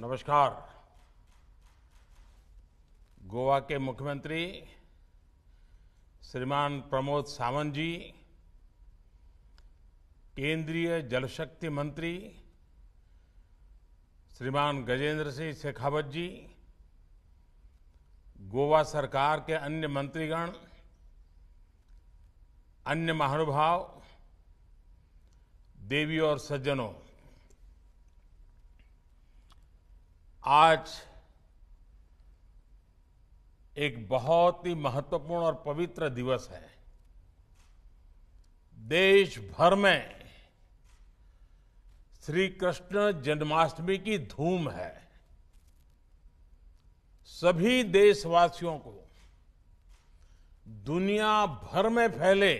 नमस्कार गोवा के मुख्यमंत्री श्रीमान प्रमोद सावंत जी केंद्रीय जलशक्ति मंत्री श्रीमान गजेंद्र सिंह शेखावत जी गोवा सरकार के अन्य मंत्रीगण अन्य महानुभाव देवी और सज्जनों आज एक बहुत ही महत्वपूर्ण और पवित्र दिवस है देश भर में श्री कृष्ण जन्माष्टमी की धूम है सभी देशवासियों को दुनिया भर में फैले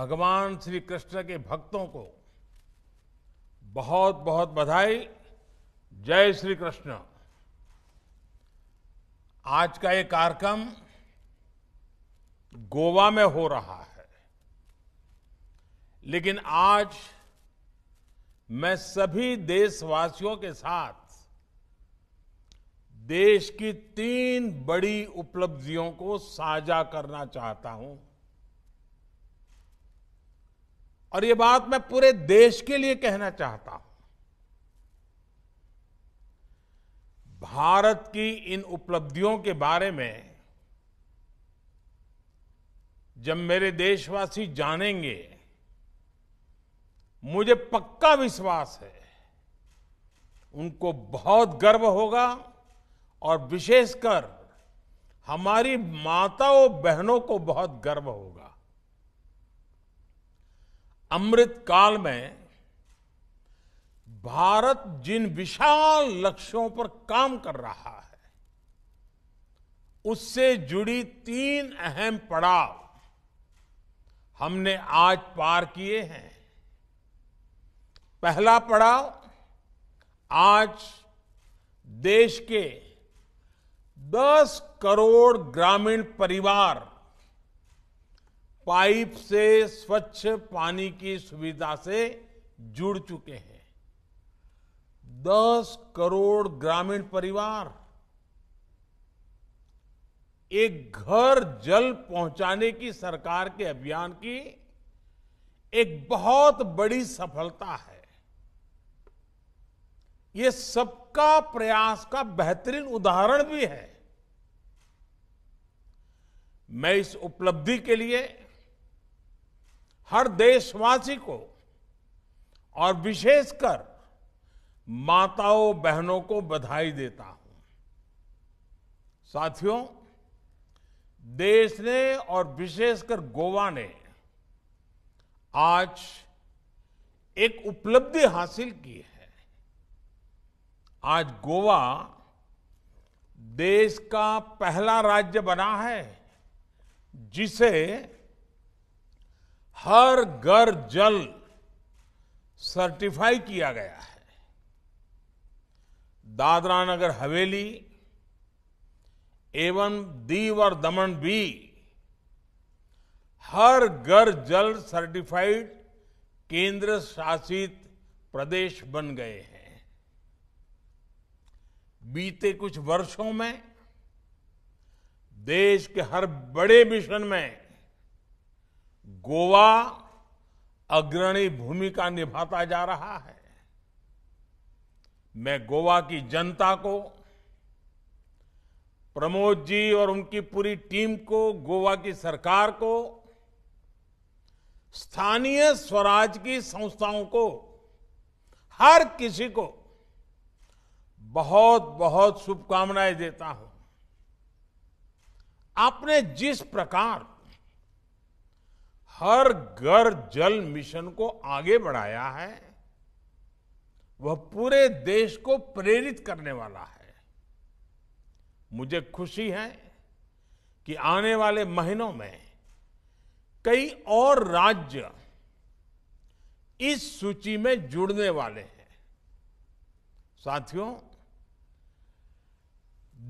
भगवान श्री कृष्ण के भक्तों को बहुत बहुत बधाई जय श्री कृष्ण आज का ये कार्यक्रम गोवा में हो रहा है लेकिन आज मैं सभी देशवासियों के साथ देश की तीन बड़ी उपलब्धियों को साझा करना चाहता हूं और ये बात मैं पूरे देश के लिए कहना चाहता हूं भारत की इन उपलब्धियों के बारे में जब मेरे देशवासी जानेंगे मुझे पक्का विश्वास है उनको बहुत गर्व होगा और विशेषकर हमारी माताओं बहनों को बहुत गर्व होगा अमृत काल में भारत जिन विशाल लक्ष्यों पर काम कर रहा है उससे जुड़ी तीन अहम पड़ाव हमने आज पार किए हैं पहला पड़ाव आज देश के 10 करोड़ ग्रामीण परिवार पाइप से स्वच्छ पानी की सुविधा से जुड़ चुके हैं दस करोड़ ग्रामीण परिवार एक घर जल पहुंचाने की सरकार के अभियान की एक बहुत बड़ी सफलता है ये सबका प्रयास का बेहतरीन उदाहरण भी है मैं इस उपलब्धि के लिए हर देशवासी को और विशेषकर माताओं बहनों को बधाई देता हूं साथियों देश ने और विशेषकर गोवा ने आज एक उपलब्धि हासिल की है आज गोवा देश का पहला राज्य बना है जिसे हर घर जल सर्टिफाई किया गया है दादरा नगर हवेली एवं दीव और दमन भी हर घर जल सर्टिफाइड केंद्र शासित प्रदेश बन गए हैं बीते कुछ वर्षों में देश के हर बड़े मिशन में गोवा अग्रणी भूमिका निभाता जा रहा है मैं गोवा की जनता को प्रमोद जी और उनकी पूरी टीम को गोवा की सरकार को स्थानीय स्वराज की संस्थाओं को हर किसी को बहुत बहुत शुभकामनाएं देता हूं आपने जिस प्रकार हर घर जल मिशन को आगे बढ़ाया है वह पूरे देश को प्रेरित करने वाला है मुझे खुशी है कि आने वाले महीनों में कई और राज्य इस सूची में जुड़ने वाले हैं साथियों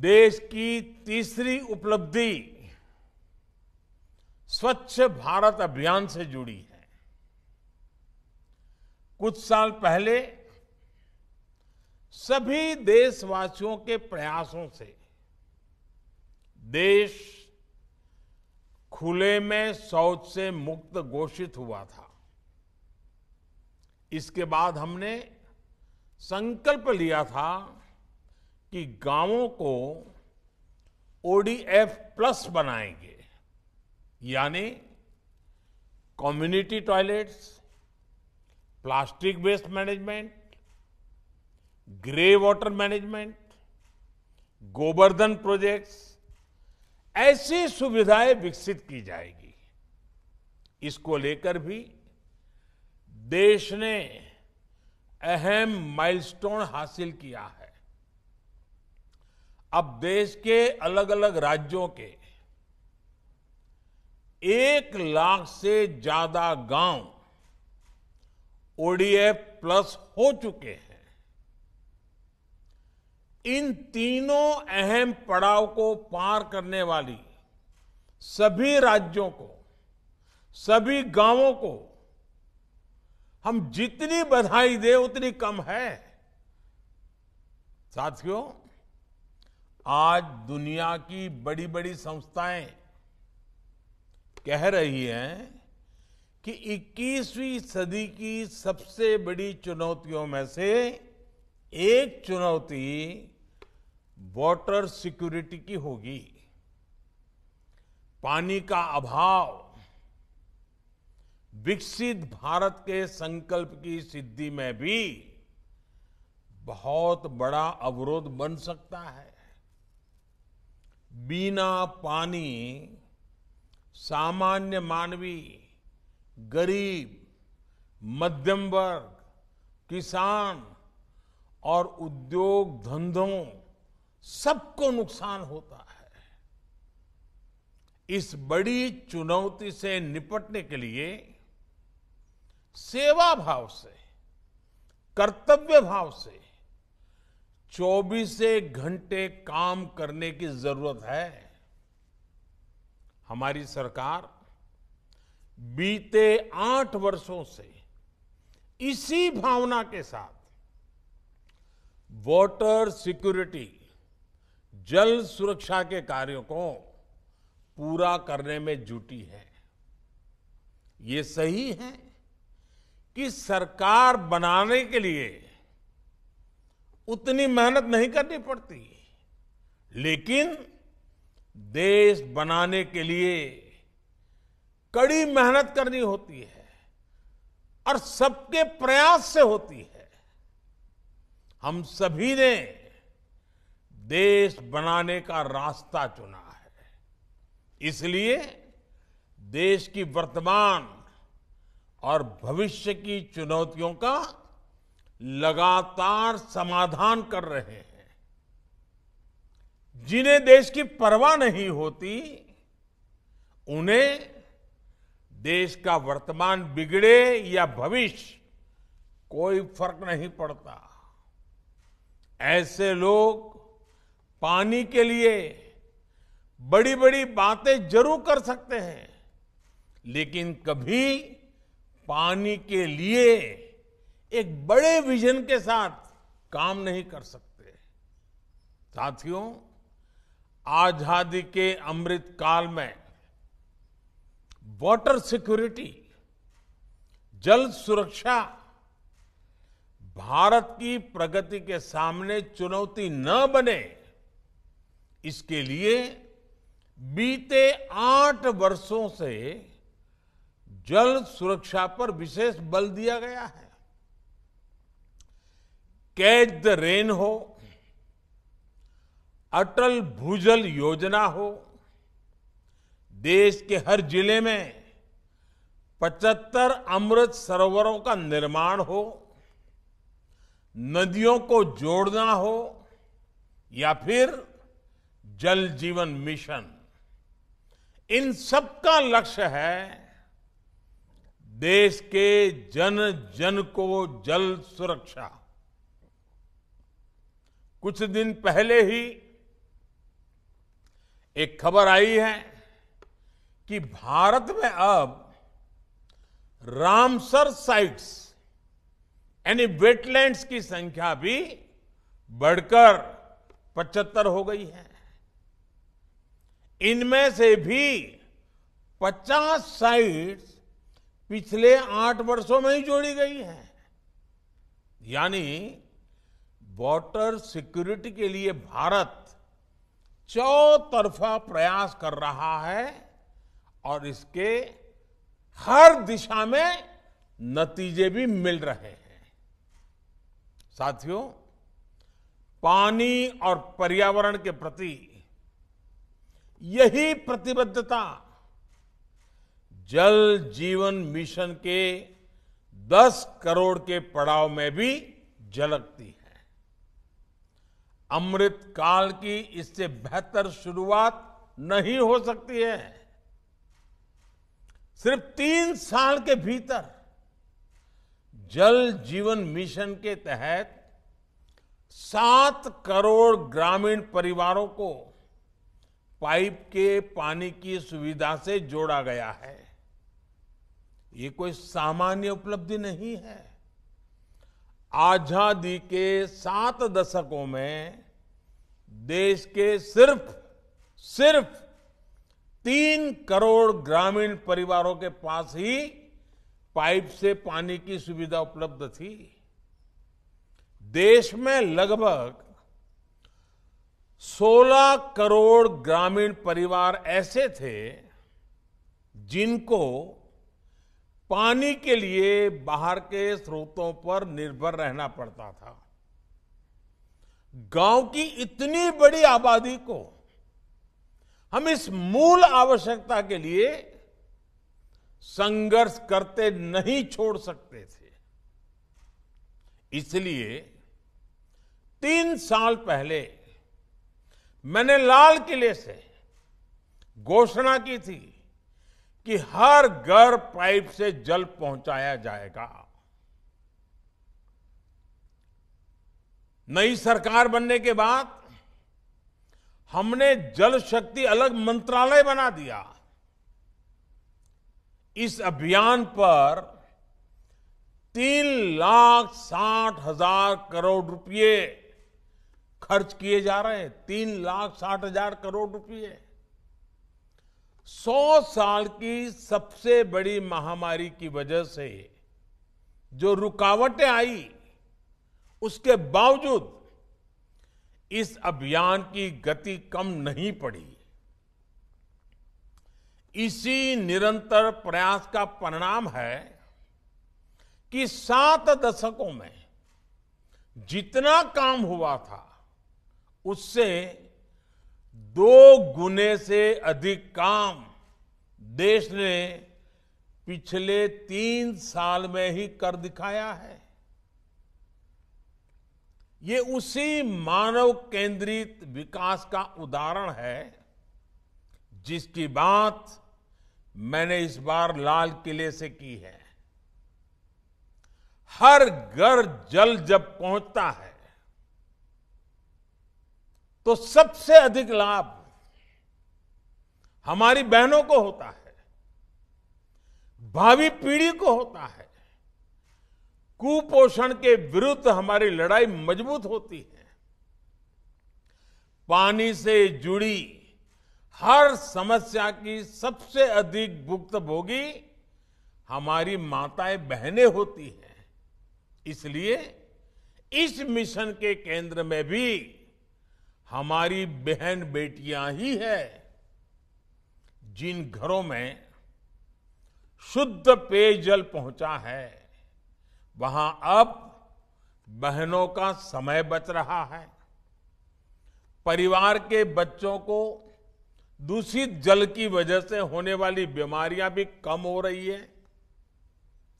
देश की तीसरी उपलब्धि स्वच्छ भारत अभियान से जुड़ी है कुछ साल पहले सभी देशवासियों के प्रयासों से देश खुले में शौच से मुक्त घोषित हुआ था इसके बाद हमने संकल्प लिया था कि गांवों को ओडीएफ प्लस बनाएंगे यानी community toilets plastic waste management grey water management Govardhan projects ऐसी सुविधाएं विकसित की जाएगी इसको लेकर भी देश ने अहम माइलस्टोन हासिल किया है अब देश के अलग अलग राज्यों के एक लाख से ज्यादा गांव ओडीएफ प्लस हो चुके हैं इन तीनों अहम पड़ाव को पार करने वाली सभी राज्यों को सभी गांवों को हम जितनी बधाई दे उतनी कम है साथियों आज दुनिया की बड़ी बड़ी संस्थाएं कह रही हैं कि 21वीं सदी की सबसे बड़ी चुनौतियों में से एक चुनौती वाटर सिक्योरिटी की होगी पानी का अभाव विकसित भारत के संकल्प की सिद्धि में भी बहुत बड़ा अवरोध बन सकता है बिना पानी सामान्य मानवी गरीब मध्यम वर्ग किसान और उद्योग धंधों सबको नुकसान होता है इस बड़ी चुनौती से निपटने के लिए सेवा भाव से कर्तव्य भाव से चौबीस घंटे काम करने की जरूरत है हमारी सरकार बीते आठ वर्षों से इसी भावना के साथ वॉटर सिक्योरिटी जल सुरक्षा के कार्यों को पूरा करने में जुटी है ये सही है कि सरकार बनाने के लिए उतनी मेहनत नहीं करनी पड़ती लेकिन देश बनाने के लिए कड़ी मेहनत करनी होती है और सबके प्रयास से होती है हम सभी ने देश बनाने का रास्ता चुना है इसलिए देश की वर्तमान और भविष्य की चुनौतियों का लगातार समाधान कर रहे हैं जिन्हें देश की परवाह नहीं होती उन्हें देश का वर्तमान बिगड़े या भविष्य कोई फर्क नहीं पड़ता ऐसे लोग पानी के लिए बड़ी बड़ी बातें जरूर कर सकते हैं लेकिन कभी पानी के लिए एक बड़े विजन के साथ काम नहीं कर सकते साथियों आजादी के अमृत काल में वाटर सिक्योरिटी जल सुरक्षा भारत की प्रगति के सामने चुनौती न बने इसके लिए बीते आठ वर्षों से जल सुरक्षा पर विशेष बल दिया गया है कैच द रेन हो अटल भूजल योजना हो देश के हर जिले में 75 अमृत सरोवरों का निर्माण हो नदियों को जोड़ना हो या फिर जल जीवन मिशन इन सबका लक्ष्य है देश के जन जन को जल सुरक्षा कुछ दिन पहले ही एक खबर आई है कि भारत में अब रामसर साइट्स यानी वेटलैंड्स की संख्या भी बढ़कर 75 हो गई है इनमें से भी 50 साइट्स पिछले आठ वर्षों में ही जोड़ी गई है यानी वॉटर सिक्योरिटी के लिए भारत चौतरफा प्रयास कर रहा है और इसके हर दिशा में नतीजे भी मिल रहे हैं साथियों पानी और पर्यावरण के प्रति यही प्रतिबद्धता जल जीवन मिशन के 10 करोड़ के पड़ाव में भी झलकती है अमृत काल की इससे बेहतर शुरुआत नहीं हो सकती है सिर्फ तीन साल के भीतर जल जीवन मिशन के तहत सात करोड़ ग्रामीण परिवारों को पाइप के पानी की सुविधा से जोड़ा गया है ये कोई सामान्य उपलब्धि नहीं है आजादी के सात दशकों में देश के सिर्फ सिर्फ तीन करोड़ ग्रामीण परिवारों के पास ही पाइप से पानी की सुविधा उपलब्ध थी देश में लगभग 16 करोड़ ग्रामीण परिवार ऐसे थे जिनको पानी के लिए बाहर के स्रोतों पर निर्भर रहना पड़ता था गांव की इतनी बड़ी आबादी को हम इस मूल आवश्यकता के लिए संघर्ष करते नहीं छोड़ सकते थे इसलिए तीन साल पहले मैंने लाल किले से घोषणा की थी कि हर घर पाइप से जल पहुंचाया जाएगा नई सरकार बनने के बाद हमने जल शक्ति अलग मंत्रालय बना दिया इस अभियान पर तीन लाख साठ हजार करोड़ रुपये खर्च किए जा रहे हैं तीन लाख साठ हजार करोड़ रुपये सौ साल की सबसे बड़ी महामारी की वजह से जो रुकावटें आई उसके बावजूद इस अभियान की गति कम नहीं पड़ी इसी निरंतर प्रयास का परिणाम है कि सात दशकों में जितना काम हुआ था उससे दो गुने से अधिक काम देश ने पिछले तीन साल में ही कर दिखाया है ये उसी मानव केंद्रित विकास का उदाहरण है जिसकी बात मैंने इस बार लाल किले से की है हर घर जल जब पहुंचता है तो सबसे अधिक लाभ हमारी बहनों को होता है भावी पीढ़ी को होता है कुपोषण के विरुद्ध हमारी लड़ाई मजबूत होती है पानी से जुड़ी हर समस्या की सबसे अधिक भुक्तभोगी हमारी माताएं बहनें होती हैं इसलिए इस मिशन के केंद्र में भी हमारी बहन बेटियां ही है जिन घरों में शुद्ध पेयजल पहुंचा है वहां अब बहनों का समय बच रहा है परिवार के बच्चों को दूषित जल की वजह से होने वाली बीमारियां भी कम हो रही है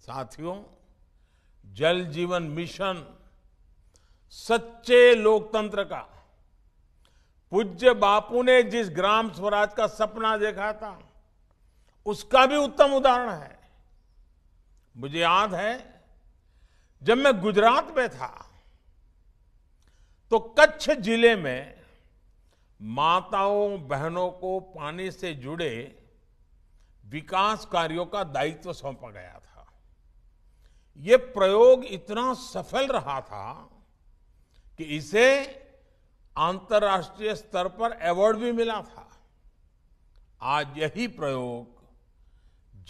साथियों जल जीवन मिशन सच्चे लोकतंत्र का पूज्य बापू ने जिस ग्राम स्वराज का सपना देखा था उसका भी उत्तम उदाहरण है मुझे याद है जब मैं गुजरात में था तो कच्छ जिले में माताओं बहनों को पानी से जुड़े विकास कार्यों का दायित्व सौंपा गया था यह प्रयोग इतना सफल रहा था कि इसे अंतर्राष्ट्रीय स्तर पर अवार्ड भी मिला था आज यही प्रयोग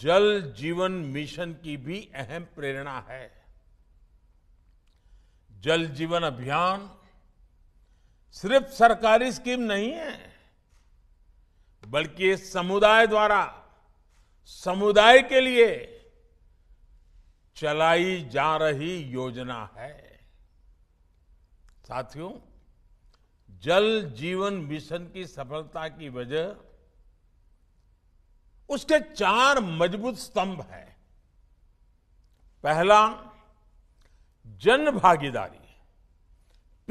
जल जीवन मिशन की भी अहम प्रेरणा है जल जीवन अभियान सिर्फ सरकारी स्कीम नहीं है बल्कि समुदाय द्वारा समुदाय के लिए चलाई जा रही योजना है साथियों जल जीवन मिशन की सफलता की वजह उसके चार मजबूत स्तंभ हैं पहला जन भागीदारी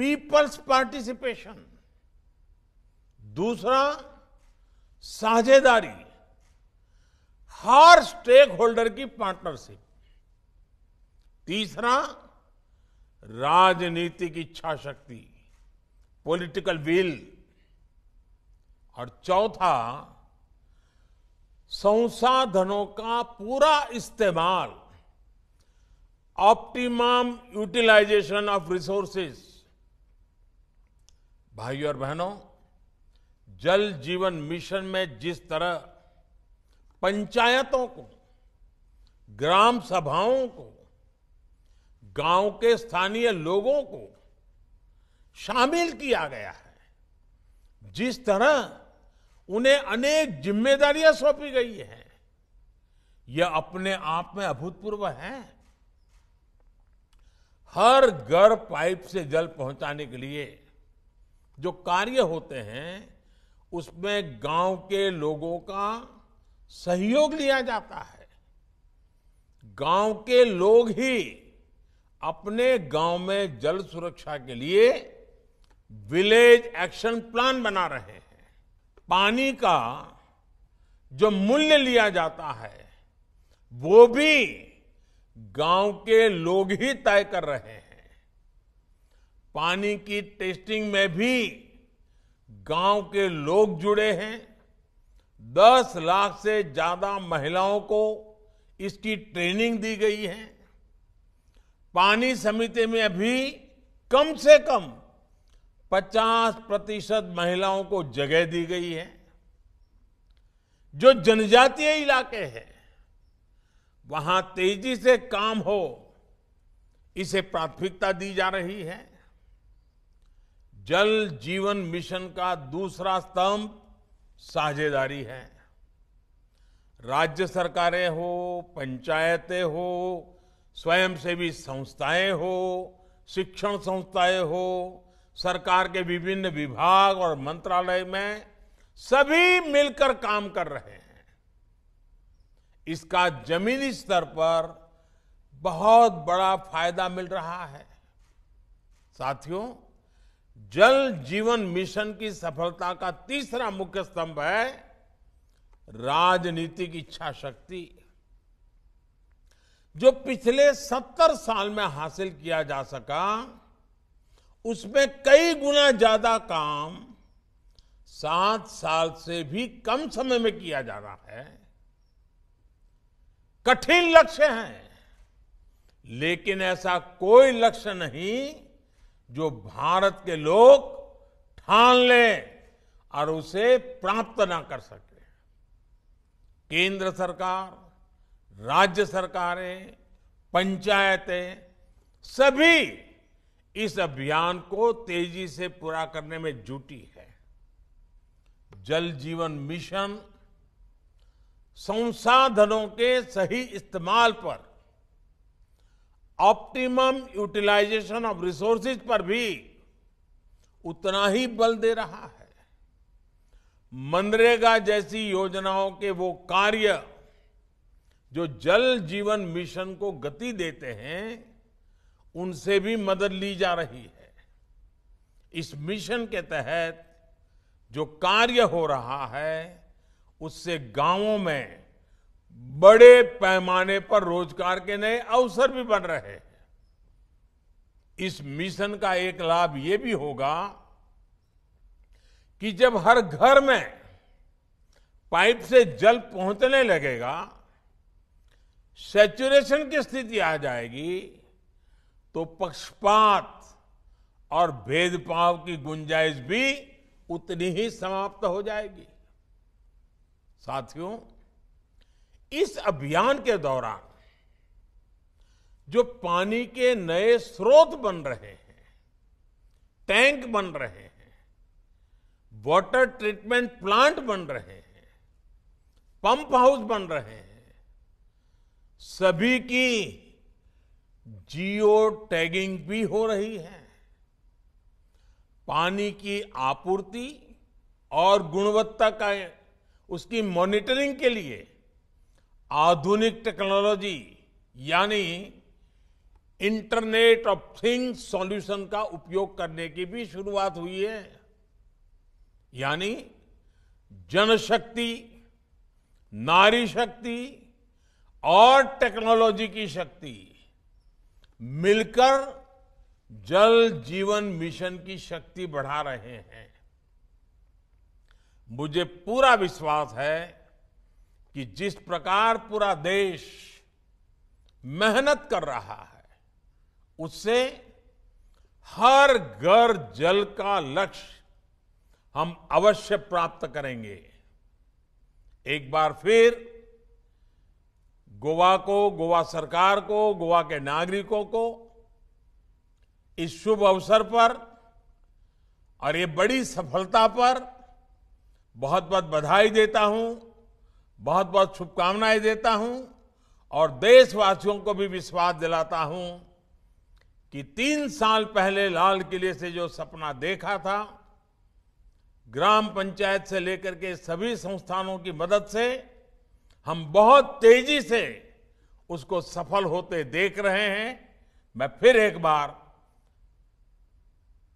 पीपल्स पार्टिसिपेशन दूसरा साझेदारी हर स्टेक होल्डर की पार्टनरशिप तीसरा राजनीतिक इच्छा शक्ति पॉलिटिकल विल और चौथा संसाधनों का पूरा इस्तेमाल ऑप्टिमम यूटिलाइजेशन ऑफ रिसोर्सेस भाइयों और बहनों जल जीवन मिशन में जिस तरह पंचायतों को ग्राम सभाओं को गांव के स्थानीय लोगों को शामिल किया गया है जिस तरह उन्हें अनेक जिम्मेदारियां सौंपी गई हैं यह अपने आप में अभूतपूर्व है हर घर पाइप से जल पहुंचाने के लिए जो कार्य होते हैं उसमें गांव के लोगों का सहयोग लिया जाता है गांव के लोग ही अपने गांव में जल सुरक्षा के लिए विलेज एक्शन प्लान बना रहे हैं पानी का जो मूल्य लिया जाता है वो भी गांव के लोग ही तय कर रहे हैं पानी की टेस्टिंग में भी गांव के लोग जुड़े हैं दस लाख से ज्यादा महिलाओं को इसकी ट्रेनिंग दी गई है पानी समिति में अभी कम से कम 50 प्रतिशत महिलाओं को जगह दी गई है जो जनजातीय इलाके हैं वहां तेजी से काम हो इसे प्राथमिकता दी जा रही है जल जीवन मिशन का दूसरा स्तंभ साझेदारी है राज्य सरकारें हो पंचायतें हो स्वयंसेवी संस्थाएं हो शिक्षण संस्थाएं हो सरकार के विभिन्न विभाग और मंत्रालय में सभी मिलकर काम कर रहे हैं इसका जमीनी स्तर पर बहुत बड़ा फायदा मिल रहा है साथियों जल जीवन मिशन की सफलता का तीसरा मुख्य स्तंभ है राजनीतिक इच्छा शक्ति जो पिछले सत्तर साल में हासिल किया जा सका उसमें कई गुना ज्यादा काम सात साल से भी कम समय में किया जा रहा है कठिन लक्ष्य हैं लेकिन ऐसा कोई लक्ष्य नहीं जो भारत के लोग ठान लें और उसे प्राप्त ना कर सके केंद्र सरकार राज्य सरकारें पंचायतें सभी इस अभियान को तेजी से पूरा करने में जुटी है जल जीवन मिशन संसाधनों के सही इस्तेमाल पर ऑप्टिमम यूटिलाइजेशन ऑफ रिसोर्सेज पर भी उतना ही बल दे रहा है मनरेगा जैसी योजनाओं के वो कार्य जो जल जीवन मिशन को गति देते हैं उनसे भी मदद ली जा रही है इस मिशन के तहत जो कार्य हो रहा है उससे गांवों में बड़े पैमाने पर रोजगार के नए अवसर भी बन रहे हैं इस मिशन का एक लाभ ये भी होगा कि जब हर घर में पाइप से जल पहुंचने लगेगा सेचुरेशन की स्थिति आ जाएगी तो पक्षपात और भेदभाव की गुंजाइश भी उतनी ही समाप्त हो जाएगी साथियों इस अभियान के दौरान जो पानी के नए स्रोत बन रहे हैं टैंक बन रहे हैं वाटर ट्रीटमेंट प्लांट बन रहे हैं पंप हाउस बन रहे हैं सभी की जियो टैगिंग भी हो रही है पानी की आपूर्ति और गुणवत्ता का उसकी मॉनिटरिंग के लिए आधुनिक टेक्नोलॉजी यानी इंटरनेट ऑफ थिंग्स सॉल्यूशन का उपयोग करने की भी शुरुआत हुई है यानी जनशक्ति नारी शक्ति और टेक्नोलॉजी की शक्ति मिलकर जल जीवन मिशन की शक्ति बढ़ा रहे हैं मुझे पूरा विश्वास है कि जिस प्रकार पूरा देश मेहनत कर रहा है उससे हर घर जल का लक्ष्य हम अवश्य प्राप्त करेंगे एक बार फिर गोवा को गोवा सरकार को गोवा के नागरिकों को इस शुभ अवसर पर और ये बड़ी सफलता पर बहुत बहुत बधाई देता हूं बहुत बहुत शुभकामनाएं देता हूं और देशवासियों को भी विश्वास दिलाता हूं कि तीन साल पहले लाल किले से जो सपना देखा था ग्राम पंचायत से लेकर के सभी संस्थानों की मदद से हम बहुत तेजी से उसको सफल होते देख रहे हैं मैं फिर एक बार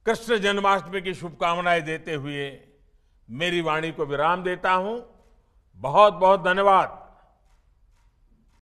कृष्ण जन्माष्टमी की शुभकामनाएं देते हुए मेरी वाणी को विराम देता हूं बहुत बहुत धन्यवाद